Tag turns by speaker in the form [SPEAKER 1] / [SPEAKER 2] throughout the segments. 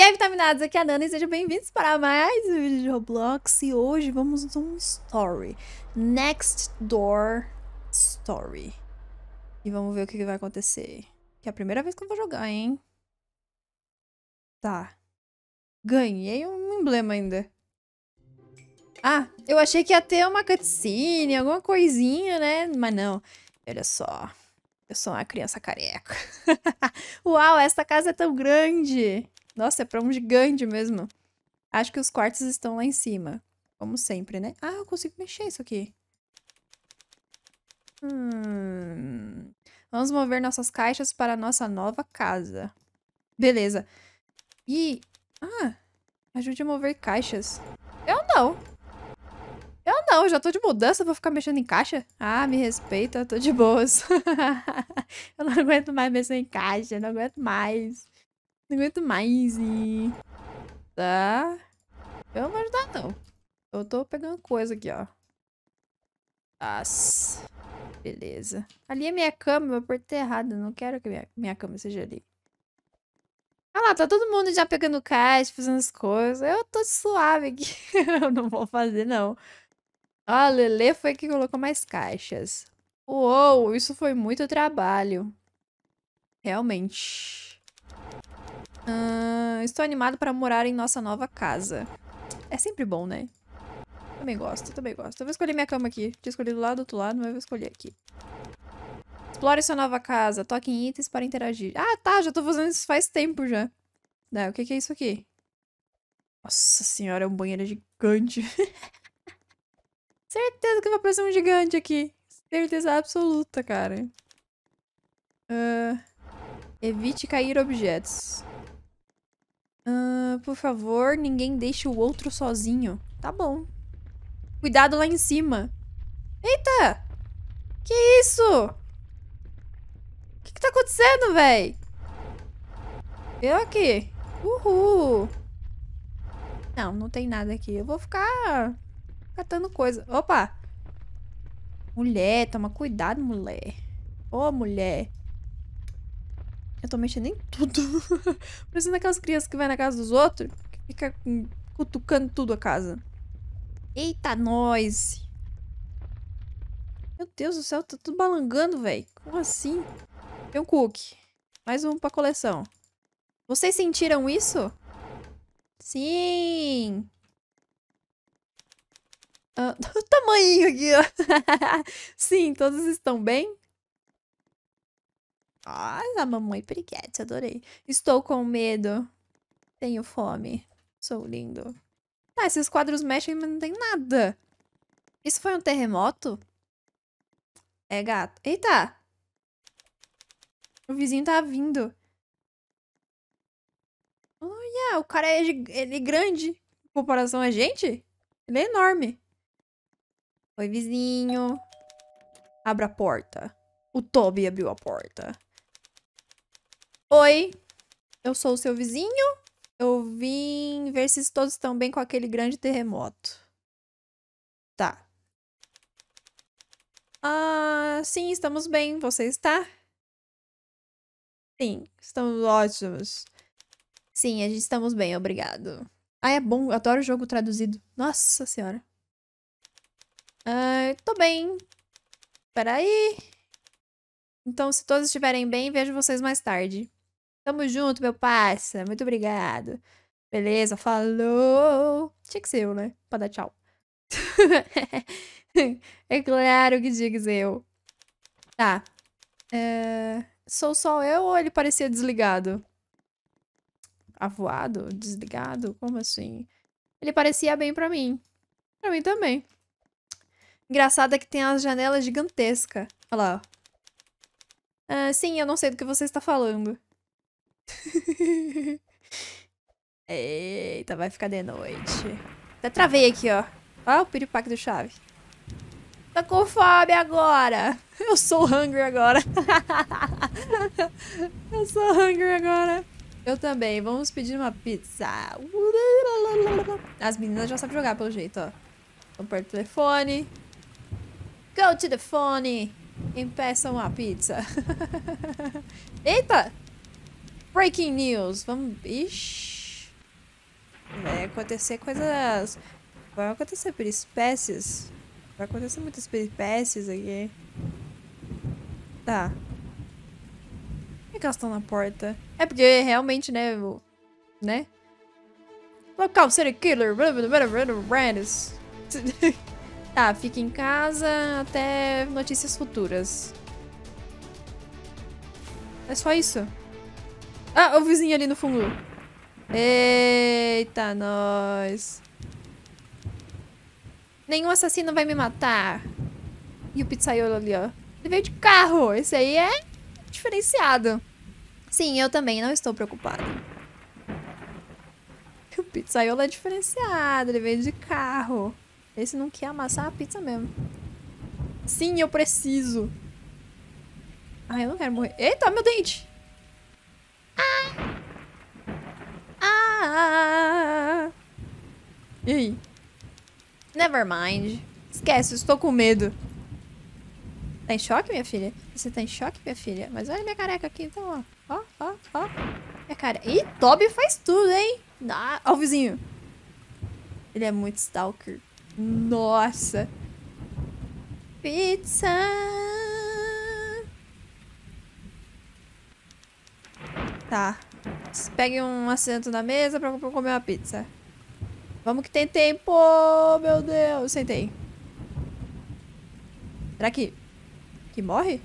[SPEAKER 1] E aí, vitaminados, aqui é a Nana e sejam bem-vindos para mais um vídeo de Roblox. E hoje vamos um story. Next Door Story. E vamos ver o que vai acontecer. Que é a primeira vez que eu vou jogar, hein? Tá. Ganhei um emblema ainda. Ah, eu achei que ia ter uma cutscene, alguma coisinha, né? Mas não. Olha só. Eu sou uma criança careca. Uau, essa casa é tão grande. Nossa, é pra um gigante mesmo. Acho que os quartos estão lá em cima. Como sempre, né? Ah, eu consigo mexer isso aqui. Hum... Vamos mover nossas caixas para nossa nova casa. Beleza. E... Ah, ajude a mover caixas. Eu não. Eu não, já tô de mudança, vou ficar mexendo em caixa? Ah, me respeita, tô de boas. eu não aguento mais mexer em caixa, não aguento mais. Não aguento mais e... Tá. Eu não vou ajudar, não. Eu tô pegando coisa aqui, ó. Nossa. Beleza. Ali é minha cama, eu apertei errado. Não quero que minha, minha cama seja ali. Ah lá, tá todo mundo já pegando caixa, fazendo as coisas. Eu tô suave aqui. eu não vou fazer, não. Ó, a Lele foi que colocou mais caixas. Uou, isso foi muito trabalho. Realmente estou animado para morar em nossa nova casa. É sempre bom, né? Também gosto, também gosto. Eu vou escolher minha cama aqui. Tinha escolhido lá do outro lado, mas eu vou escolher aqui. Explore sua nova casa. Toque em itens para interagir. Ah, tá. Já tô fazendo isso faz tempo já. Né, o que, que é isso aqui? Nossa senhora, é um banheiro gigante. Certeza que vai aparecer um gigante aqui. Certeza absoluta, cara. Uh, evite cair objetos. Uh, por favor, ninguém deixe o outro sozinho. Tá bom. Cuidado lá em cima. Eita! Que isso? O que, que tá acontecendo, véi? Eu aqui. Uhul. Não, não tem nada aqui. Eu vou ficar catando coisa. Opa! Mulher, toma cuidado, mulher. Ô, oh, mulher. Eu tô mexendo em tudo. Parecendo aquelas crianças que vai na casa dos outros, que fica cutucando tudo a casa. Eita, nós! Meu Deus do céu, tá tudo balangando, velho. Como assim? Tem um cookie. Mais um pra coleção. Vocês sentiram isso? Sim! Ah, tamanho aqui, ó. Sim, todos estão bem. Ah, a mamãe periquete, adorei. Estou com medo. Tenho fome. Sou lindo. Ah, esses quadros mexem, mas não tem nada. Isso foi um terremoto? É gato. Eita! O vizinho tá vindo. Olha, o cara é, ele é grande em comparação a é gente. Ele é enorme. Oi, vizinho. Abra a porta. O Toby abriu a porta. Oi, eu sou o seu vizinho. Eu vim ver se todos estão bem com aquele grande terremoto. Tá. Ah, sim, estamos bem. Você está? Sim, estamos ótimos. Sim, a gente estamos bem, obrigado. Ah, é bom, adoro jogo traduzido. Nossa senhora. Ah, tô bem. Peraí. Então, se todos estiverem bem, vejo vocês mais tarde. Tamo junto, meu parça. Muito obrigado. Beleza, falou. Tinha que ser eu, né? Pra dar tchau. é claro que tinha que ser eu. Tá. É... Sou só eu ou ele parecia desligado? Avoado? Desligado? Como assim? Ele parecia bem pra mim. Pra mim também. Engraçado é que tem as janelas gigantescas. Olha lá. Ah, sim, eu não sei do que você está falando. Eita, vai ficar de noite. Até travei aqui, ó. Olha o piripaque do chave. Tá com fome agora. Eu sou hungry agora. Eu sou hungry agora. Eu também. Vamos pedir uma pizza. As meninas já sabem jogar, pelo jeito, ó. Vamos perto do telefone. Go to the phone. E peçam uma pizza. Eita! Breaking news! Vamos. Ixi. Vai acontecer coisas. Vai acontecer por espécies. Vai acontecer muitas peripécias aqui. Tá. Por que elas estão na porta? É porque realmente, né? Eu... Né? Local City Killer. tá, fica em casa até notícias futuras. É só isso. Ah, o vizinho ali no fundo. Eita, nós. Nenhum assassino vai me matar. E o pizzaiolo ali, ó. Ele veio de carro. Esse aí é diferenciado. Sim, eu também não estou preocupado. O pizzaiolo é diferenciado. Ele veio de carro. Esse não quer amassar a pizza mesmo. Sim, eu preciso. Ai, eu não quero morrer. Eita, meu dente! E aí? Never mind. Esquece, estou com medo. Tá em choque, minha filha? Você tá em choque, minha filha? Mas olha minha careca aqui, então, ó. Ó, ó, ó. Minha cara... Ih, Toby faz tudo, hein? Ah, ó o vizinho. Ele é muito stalker. Nossa. Pizza. Tá. Pegue um assento na mesa pra, comer uma pizza. Vamos que tem tempo! Meu Deus! Sentei. Será que... Que morre?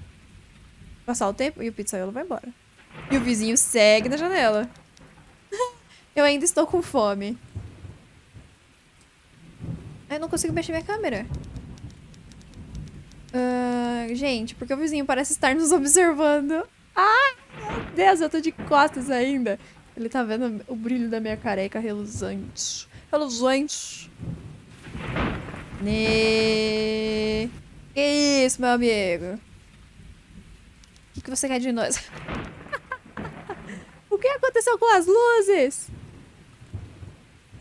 [SPEAKER 1] Passar o tempo e o pizzaiolo vai embora. E o vizinho segue na janela. Eu ainda estou com fome. Eu não consigo mexer minha câmera. Uh, gente, porque o vizinho parece estar nos observando. Ah! Deus, eu tô de costas ainda. Ele tá vendo o brilho da minha careca reluzante. Reluzante. Né? Que isso, meu amigo? O que, que você quer de nós? o que aconteceu com as luzes?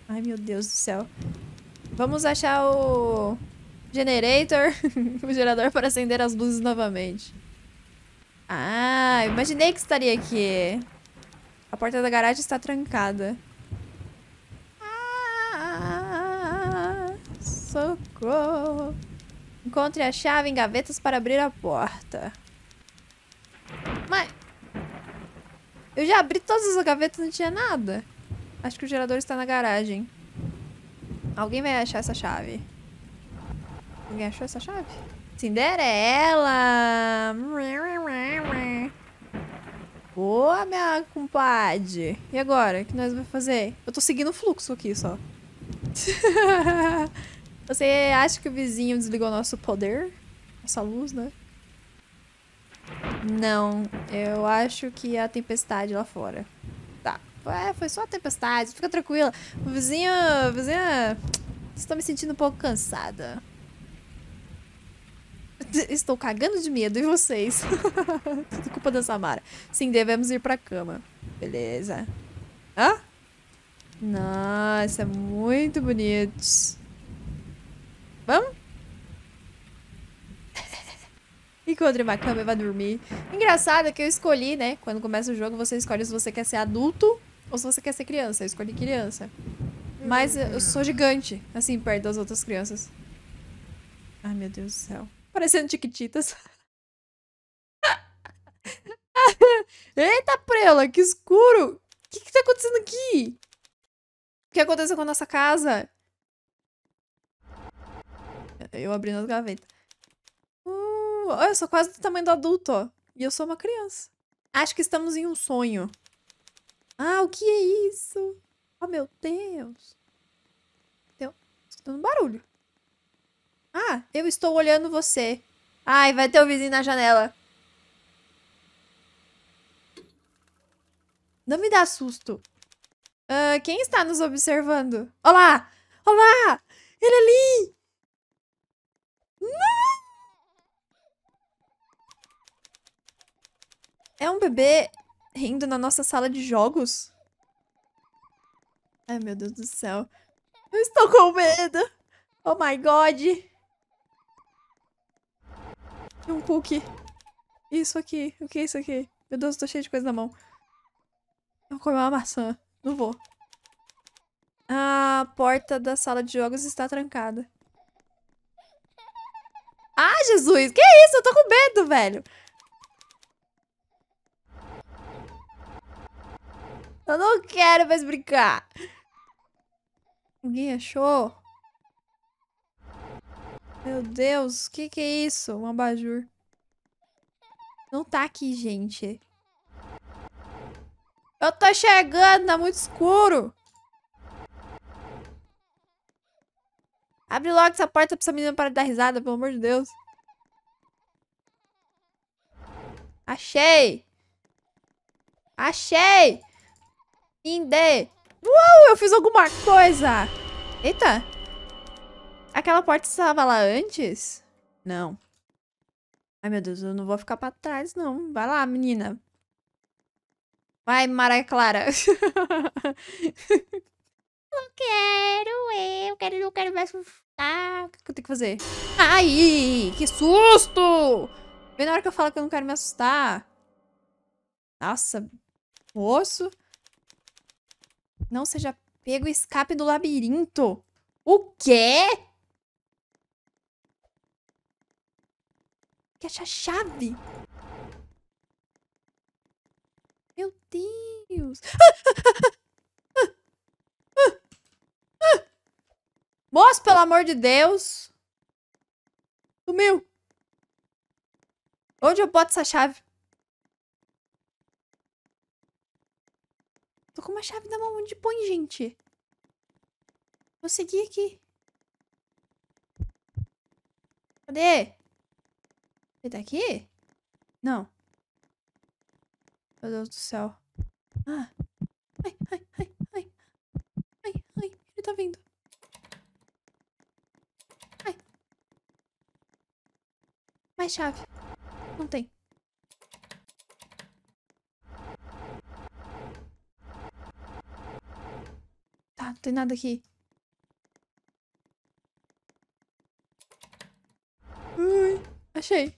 [SPEAKER 1] Ai, meu Deus do céu. Vamos achar o... Generator. o gerador para acender as luzes novamente. Ah, imaginei que estaria aqui. A porta da garagem está trancada. Ah, socorro. Encontre a chave em gavetas para abrir a porta. Mas... Eu já abri todas as gavetas e não tinha nada. Acho que o gerador está na garagem. Alguém vai achar essa chave. Alguém achou essa chave? Cinderela. Boa, minha compadre. E agora? O que nós vamos fazer? Eu tô seguindo o fluxo aqui só. Você acha que o vizinho desligou nosso poder? Nossa luz, né? Não, eu acho que é a tempestade lá fora. Tá. É, foi só a tempestade, fica tranquila. O vizinho. Estou me sentindo um pouco cansada. Estou cagando de medo, e vocês? Tudo culpa da Samara. Sim, devemos ir pra cama. Beleza. Hã? Nossa, muito bonito. Vamos? Encontre uma cama e vai dormir. Engraçado é que eu escolhi, né? Quando começa o jogo, você escolhe se você quer ser adulto ou se você quer ser criança. Eu escolhi criança. Mas eu sou gigante, assim, perto das outras crianças. Ai, meu Deus do céu. Parecendo Tiquititas. Eita, Prela, que escuro! O que, que tá acontecendo aqui? O que aconteceu com a nossa casa? Eu abrindo nas gavetas. Uh, olha, eu sou quase do tamanho do adulto, ó. E eu sou uma criança. Acho que estamos em um sonho. Ah, o que é isso? Oh, meu Deus. Deu... Escutando barulho. Ah, eu estou olhando você. Ai, vai ter o vizinho na janela. Não me dá susto. Uh, quem está nos observando? Olá! Olá! Ele ali! É Não! É um bebê rindo na nossa sala de jogos? Ai, meu Deus do céu. Eu estou com medo. Oh my god um cookie. Isso aqui. O que é isso aqui? Meu Deus, eu tô cheio de coisa na mão. Eu vou comer uma maçã. Não vou. A porta da sala de jogos está trancada. Ah, Jesus! Que isso? Eu tô com medo, velho! Eu não quero mais brincar! Alguém achou? Meu Deus, o que, que é isso? Um abajur. Não tá aqui, gente. Eu tô chegando, tá muito escuro. Abre logo essa porta pra essa menina parar de dar risada, pelo amor de Deus. Achei! Achei! Inde! Uou, eu fiz alguma coisa! Eita! Aquela porta estava lá antes? Não. Ai, meu Deus, eu não vou ficar pra trás, não. Vai lá, menina. Vai, Mara Clara. não quero, eu quero, não quero mais assustar. O que eu tenho que fazer? Ai, que susto! Vem na hora que eu falo que eu não quero me assustar. Nossa, moço. Não seja pego, escape do labirinto. O quê? que achar a chave. Meu Deus. Moço, pelo amor de Deus. Sumiu. Onde eu boto essa chave? Tô com uma chave na mão. Onde põe, gente? Vou seguir aqui. Cadê? Ele tá aqui? Não. Meu Deus do céu. Ah. Ai, ai, ai, ai. Ai, ai, ele tá vindo. Ai. Mais chave. Não tem. Tá, não tem nada aqui. Ui, achei.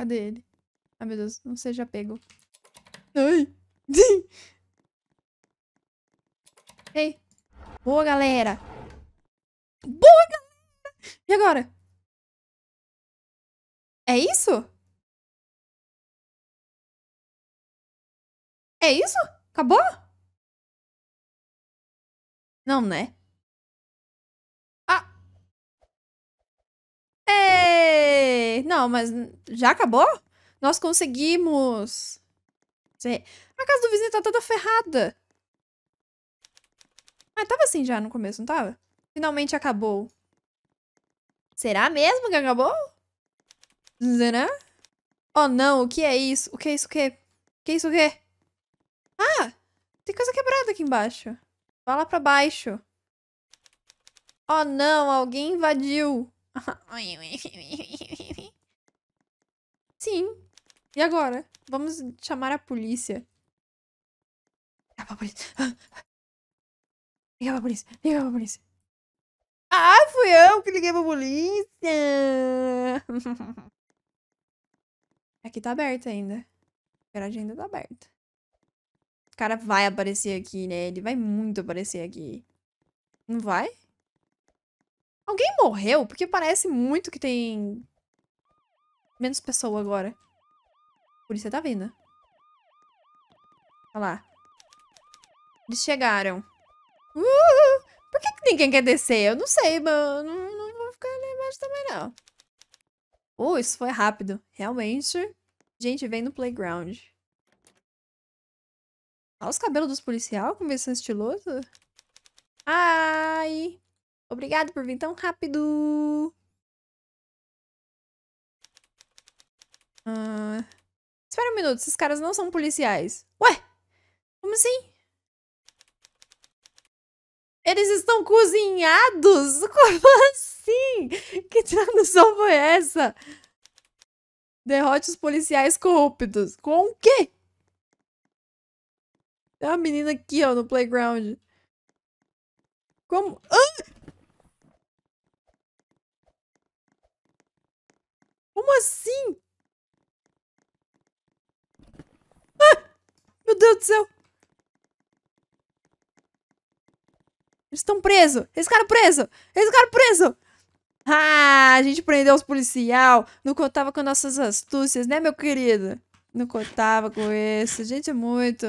[SPEAKER 1] Cadê ele? Ai, ah, meu Deus, não seja pego. Ai! Ei! Boa, galera! Boa, galera! E agora? É isso? É isso? Acabou? Não, né? Não, mas já acabou? Nós conseguimos. A casa do vizinho tá toda ferrada. Mas tava assim já no começo, não tava? Finalmente acabou. Será mesmo que acabou? Será? Oh não, o que é isso? O que é isso? O que é, o que é isso? O que Ah! Tem coisa quebrada aqui embaixo. Vai lá pra baixo. Oh não, alguém invadiu. Sim. E agora? Vamos chamar a polícia. Liga pra polícia. Liga pra polícia. Liga pra polícia. Ah, fui eu que liguei pra polícia. Aqui tá aberto ainda. A garagem ainda tá aberta. O cara vai aparecer aqui, né? Ele vai muito aparecer aqui. Não vai? Alguém morreu? Porque parece muito que tem... Menos pessoa agora. A polícia tá vindo. Olha lá. Eles chegaram. Por que, que, ninguém quer descer? Eu não sei, mano. não, não vou ficar ali embaixo também, não. Uh, isso foi rápido. Realmente. Gente, vem no playground. Olha os cabelos dos policiais, como eles são estilosos. Ai! Obrigado por vir tão rápido. Uh... Espera um minuto, esses caras não são policiais. Ué? Como assim? Eles estão cozinhados? Como assim? Que tradução foi essa? Derrote os policiais corruptos. Com o quê? Tem uma menina aqui, ó, no playground. Como? Ah! Como assim? Ah! Meu Deus do céu! Eles estão presos! Eles ficaram presos! Eles ficaram presos! Ah, a gente prendeu os policial. Não contava com nossas astúcias, né, meu querido? Não contava com isso. A gente é muito...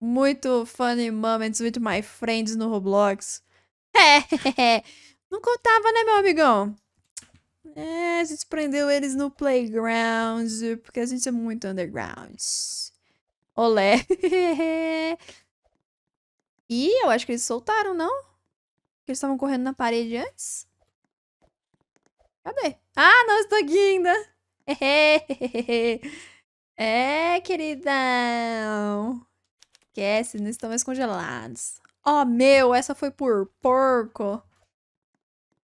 [SPEAKER 1] Muito funny moments with my friends no Roblox. É, não contava, né, meu amigão? É, a gente prendeu eles no playground, porque a gente é muito underground. Olé. e eu acho que eles soltaram, não? eles estavam correndo na parede antes. Cadê? Ah, não, estou aqui ainda. é, queridão. Esquece, não estão mais congelados. Oh, meu, essa foi por porco.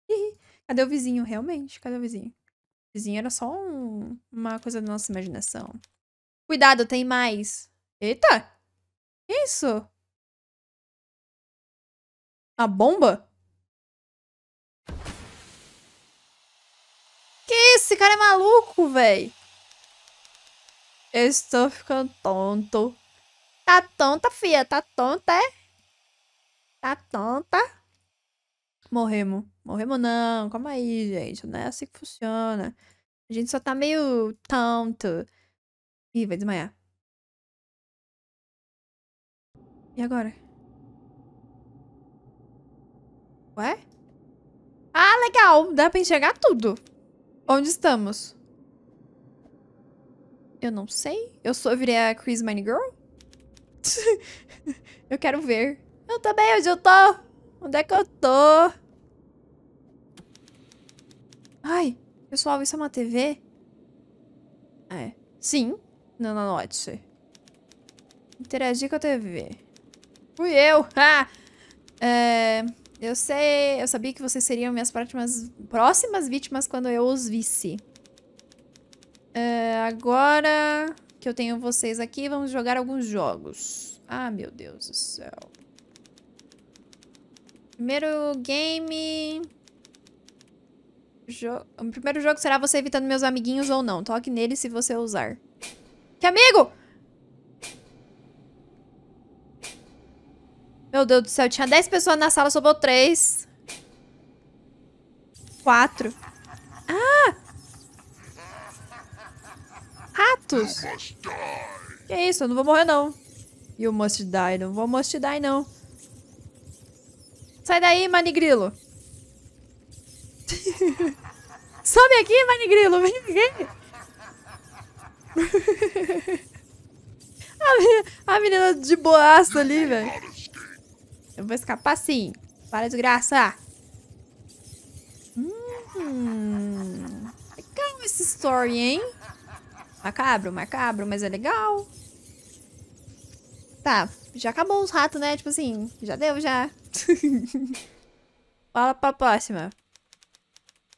[SPEAKER 1] Cadê o vizinho, realmente? Cadê o vizinho? O vizinho era só um, uma coisa da nossa imaginação. Cuidado, tem mais. Eita! Que isso? A bomba? Que isso? Esse cara é maluco, véi. Eu estou ficando tonto. Tá tonta, fia. Tá tonta, é? Tá tonta. Morremos. Morremos não, calma aí, gente. Não é assim que funciona. A gente só tá meio tonto. Ih, vai desmaiar. E agora? Ué? Ah, legal! Dá pra enxergar tudo. Onde estamos? Eu não sei. Eu sou, eu virei a Chris Mine Girl? eu quero ver. Eu também, onde eu tô? Onde é que eu tô? Ai, pessoal, isso é uma TV? É. Sim, Note. Interagir com a TV. Fui eu! Ah! É, eu sei... Eu sabia que vocês seriam minhas próximas, próximas vítimas quando eu os visse. É, agora que eu tenho vocês aqui, vamos jogar alguns jogos. Ah, meu Deus do céu. Primeiro game jogo. O primeiro jogo será você evitando meus amiguinhos ou não. Toque nele se você usar. Que amigo! Meu Deus do céu, tinha 10 pessoas na sala, sobrou 3. 4. Ah! Ratos! Que isso, eu não vou morrer não. You must die, não vou must die não. Sai daí, manigrilo. Sobe aqui, Manigrilo, vem aqui. A menina, a menina de boaço ali, velho. Eu vou escapar sim. Para, desgraça. Hum, é legal esse story, hein? Macabro, macabro, mas é legal. Tá, já acabou os ratos, né? Tipo assim, já deu, já. Fala pra próxima.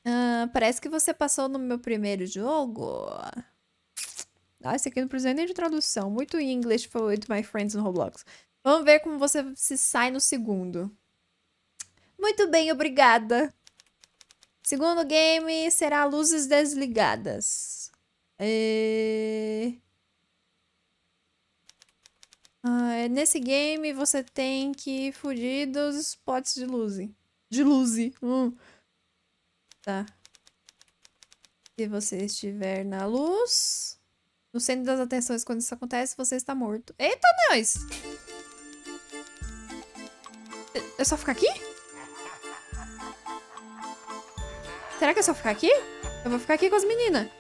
[SPEAKER 1] Ah, parece que você passou no meu primeiro jogo. Ah, esse aqui não precisa nem de tradução. Muito English for with my friends no Roblox. Vamos ver como você se sai no segundo. Muito bem, obrigada. Segundo game será luzes desligadas. E... É. Ah, é, nesse game você tem que fugir dos spots de luz. De luz. Hum. Tá. Se você estiver na luz, no centro das atenções quando isso acontece, você está morto. Eita, nós! É, é só ficar aqui? Será que é só ficar aqui? Eu vou ficar aqui com as meninas.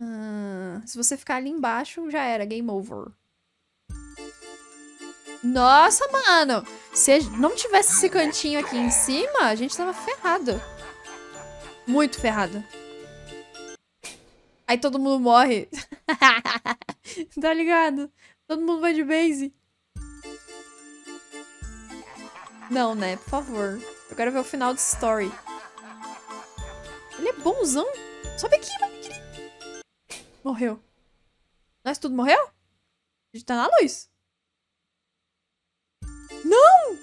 [SPEAKER 1] Ah, se você ficar ali embaixo, já era. Game over. Nossa, mano. Se não tivesse esse cantinho aqui em cima, a gente tava ferrado. Muito ferrado. Aí todo mundo morre. tá ligado? Todo mundo vai de base. Não, né? Por favor. Eu quero ver o final de story. Ele é bonzão. Sobe aqui, vai, Morreu. Nós tudo morreu? A gente tá na luz. Não!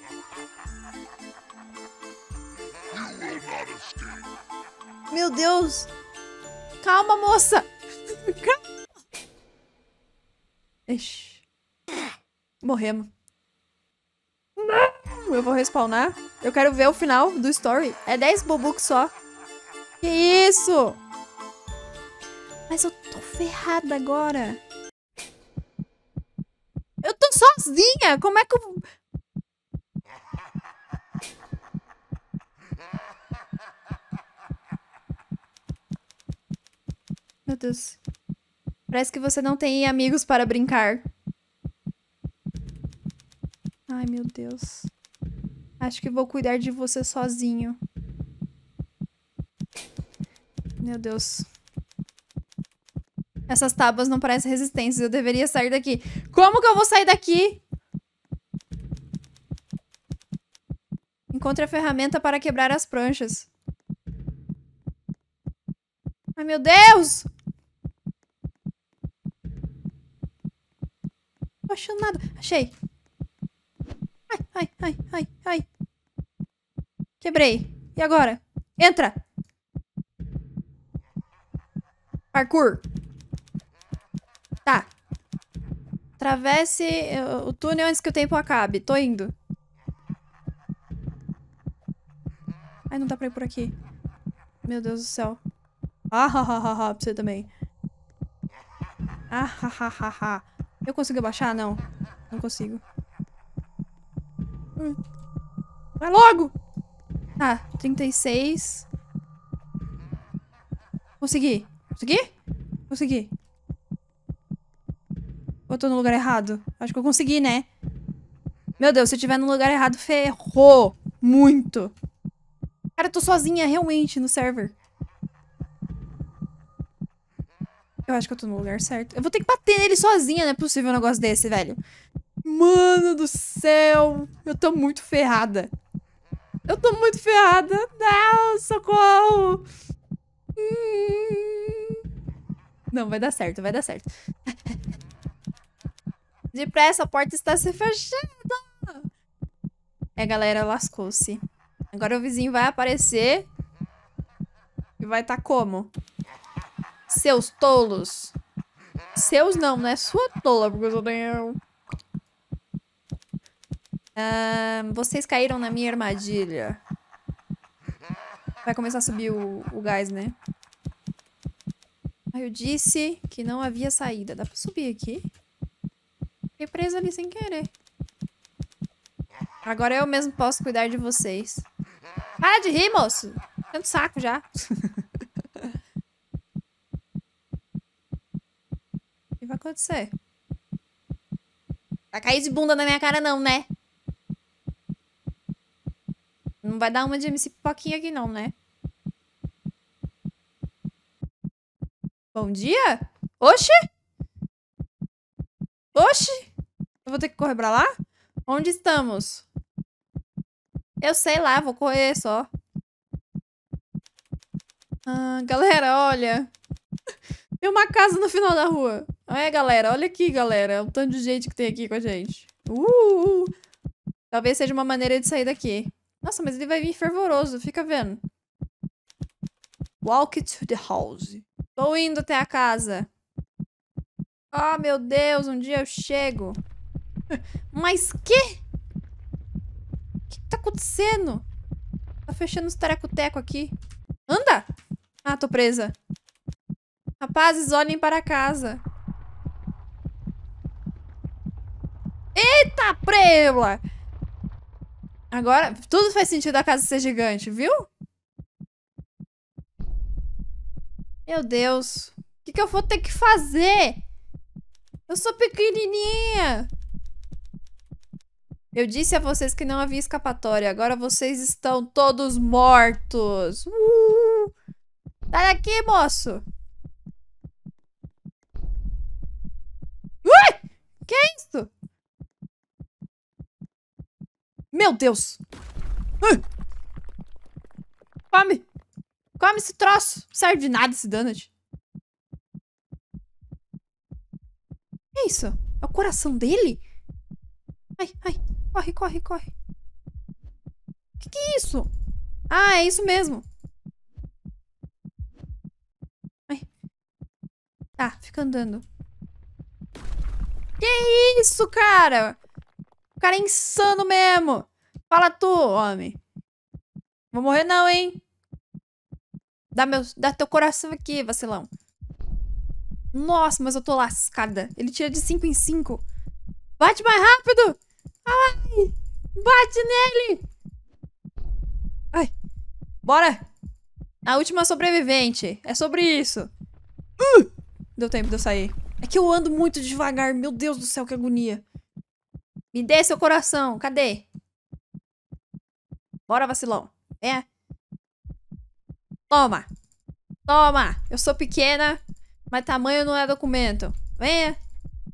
[SPEAKER 1] Meu Deus! Calma, moça! Calma! Morremos. Não! Eu vou respawnar. Eu quero ver o final do story. É 10 bobucos só. Que isso? Mas eu tô ferrada agora. Eu tô sozinha. Como é que eu... Deus. Parece que você não tem amigos para brincar. Ai, meu Deus. Acho que vou cuidar de você sozinho. Meu Deus. Essas tábuas não parecem resistências. Eu deveria sair daqui. Como que eu vou sair daqui? Encontre a ferramenta para quebrar as pranchas. Ai, meu Deus! achando nada. Achei. Ai, ai, ai, ai, ai. Quebrei. E agora? Entra! Parkour. Tá. Atravesse eh, o túnel antes que o tempo acabe. Tô indo. Ai, não dá pra ir por aqui. Meu Deus do céu. Ah, ha, ha, ha, ha, pra você também. Ah, ha, ha, ha, ha. Eu consigo abaixar? Não. Não consigo. Hum. Vai logo! Tá, ah, 36. Consegui. Consegui? Consegui. Ou eu tô no lugar errado? Acho que eu consegui, né? Meu Deus, se eu tiver no lugar errado, ferrou. Muito. Cara, eu tô sozinha realmente no server. Eu acho que eu tô no lugar certo. Eu vou ter que bater nele sozinha, não é possível um negócio desse, velho. Mano do céu. Eu tô muito ferrada. Eu tô muito ferrada. Não, socorro. Hum. Não, vai dar certo, vai dar certo. Depressa, a porta está se fechando. É, galera, lascou-se. Agora o vizinho vai aparecer. E vai estar tá como? Seus tolos. Seus não, não é Sua tola, porque eu sou tenho... vocês caíram na minha armadilha. Vai começar a subir o, o gás, né? eu disse que não havia saída. Dá pra subir aqui? Fiquei presa ali sem querer. Agora eu mesmo posso cuidar de vocês. Para de rir, moço! Tanto tá saco já. vai acontecer. Vai cair de bunda na minha cara, não, né? Não vai dar uma de MC Pipoquinha aqui, não, né? Bom dia? Oxi! Oxi! Eu vou ter que correr pra lá? Onde estamos? Eu sei lá, vou correr só. Ah, galera, olha. Tem uma casa no final da rua. É, galera, olha aqui, galera. O tanto de gente que tem aqui com a gente. Uh! Talvez seja uma maneira de sair daqui. Nossa, mas ele vai vir fervoroso, fica vendo. Walk to the house. Tô indo até a casa. Oh, meu Deus, um dia eu chego. mas que? O que, tá acontecendo? Tá fechando os terecoteco aqui. Anda! Ah, tô presa. Rapazes, olhem para casa. Eita, preula! Agora, tudo faz sentido a casa ser gigante, viu? Meu Deus. O que, que eu vou ter que fazer? Eu sou pequenininha. Eu disse a vocês que não havia escapatória. Agora vocês estão todos mortos. Uh! Sai daqui, moço. Ui! Que é isso? Meu Deus. Come. Come esse troço. Não serve de nada esse donut. Que isso? É o coração dele? Ai, ai. Corre, corre, corre. Que que é isso? Ah, é isso mesmo. Ai. Tá, fica andando. Que isso, cara? O cara é insano mesmo. Fala tu, homem. Vou morrer não, hein? Dá, meu, dá teu coração aqui, vacilão. Nossa, mas eu tô lascada. Ele tira de 5 em 5. Bate mais rápido! Ai! Bate nele! Ai! Bora! A última sobrevivente. É sobre isso. Uh! Deu tempo de eu sair. É que eu ando muito devagar. Meu Deus do céu, que agonia. Me dê seu coração. Cadê? Bora, vacilão. É. Toma. Toma. Eu sou pequena, mas tamanho não é documento. Venha.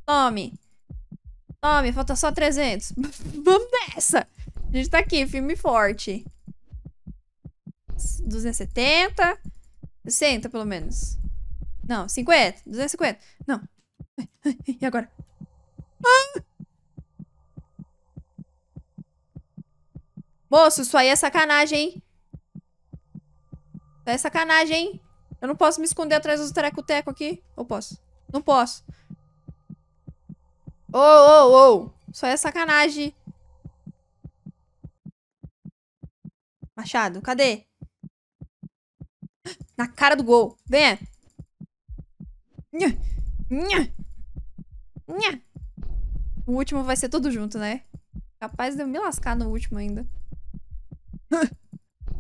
[SPEAKER 1] Tome. Tome, falta só 300. Vamos nessa. A gente tá aqui, firme e forte. 270. 60, pelo menos. Não, 50. 250. Não. e agora? Ah! Moço, isso aí é sacanagem, hein? Isso aí é sacanagem, hein? Eu não posso me esconder atrás dos tereco-teco aqui. Ou posso? Não posso. Ô, ô, ô. Isso aí é sacanagem. Machado, cadê? Na cara do gol. Venha. Nha. Nha. Nha. O último vai ser tudo junto, né? Capaz de eu me lascar no último ainda.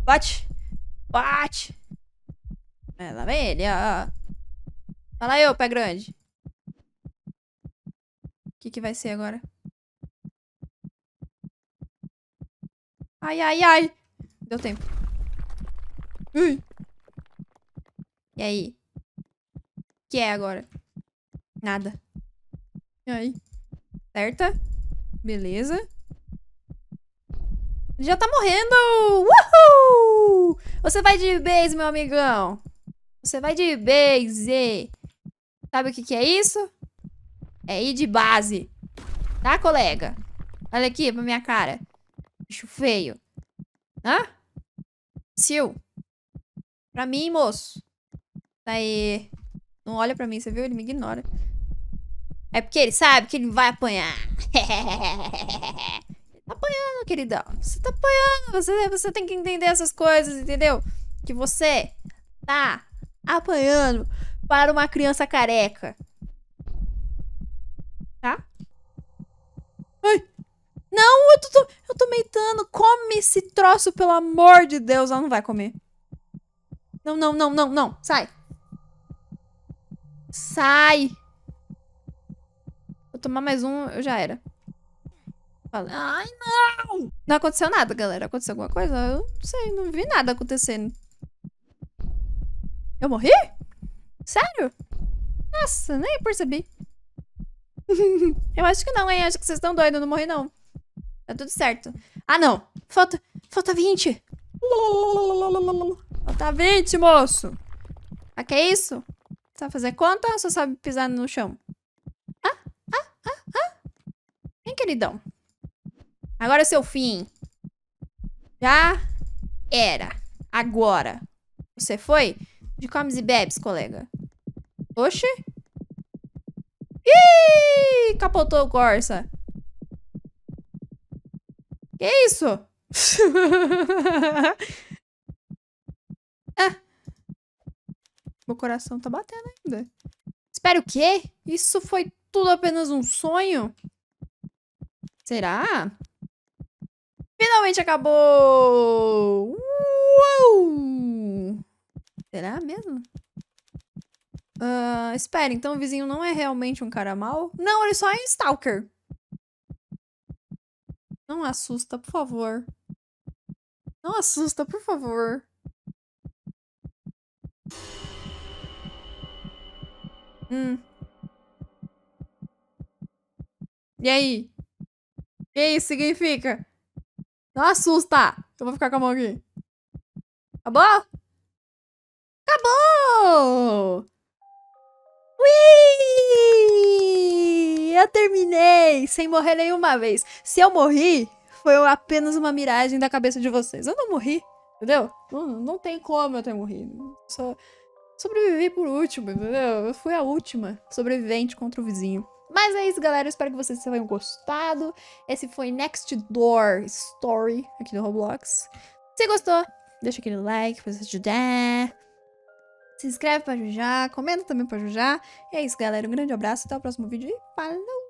[SPEAKER 1] Bate! Bate! É, lá vem ele, ó. Fala eu, pé grande. O que, que vai ser agora? Ai, ai, ai. Deu tempo. Ui. E aí? O que é agora? Nada. E aí? Certa? Beleza. Já tá morrendo! Uhul! Você vai de base, meu amigão! Você vai de base! Sabe o que, que é isso? É ir de base. Tá, colega? Olha aqui pra minha cara. Bicho feio. Hã? Sil. Pra mim, moço. Tá aí. Não olha pra mim, você viu? Ele me ignora. É porque ele sabe que ele vai apanhar. Tá apanhando, queridão. Você tá apanhando. Você, você tem que entender essas coisas, entendeu? Que você tá apanhando para uma criança careca. Tá? Ai! Não, eu tô, eu tô meitando. Come esse troço, pelo amor de Deus. Ela não vai comer. Não, não, não, não, não. Sai. Sai. Vou tomar mais um, eu já era. Fala, ai, não! Não aconteceu nada, galera. Aconteceu alguma coisa? Eu não sei, não vi nada acontecendo. Eu morri? Sério? Nossa, nem percebi. eu acho que não, hein? Acho que vocês estão doidos, eu não morri, não. Tá tudo certo. Ah, não. Falta, falta 20. Falta 20, moço. Ah, que é isso? Sabe fazer conta ou só sabe pisar no chão? Ah, ah, ah, ah. Hein, queridão? Agora é seu fim. Já era. Agora. Você foi? De comes e bebes, colega. Oxe, Ih! Capotou o Corsa. Que isso? ah. Meu coração tá batendo ainda. Espera o quê? Isso foi tudo apenas um sonho? Será? Finalmente acabou! Uou! Será mesmo? Uh, espera, então o vizinho não é realmente um cara mau? Não, ele só é um stalker. Não assusta, por favor. Não assusta, por favor. Hum. E aí? O que isso significa? Não assusta! Eu vou ficar com a mão aqui. Acabou? Acabou! Ui! Eu terminei! Sem morrer nenhuma vez. Se eu morri, foi apenas uma miragem da cabeça de vocês. Eu não morri, entendeu? Não, não tem como eu ter morrido. Só sobrevivi por último, entendeu? Eu fui a última sobrevivente contra o vizinho. Mas é isso, galera. Eu espero que vocês tenham gostado. Esse foi Next Door Story aqui no Roblox. Se gostou, deixa aquele like pra ajudar. Se inscreve pra ajudar, comenta também pra ajudar. E é isso, galera. Um grande abraço, até o próximo vídeo e falou!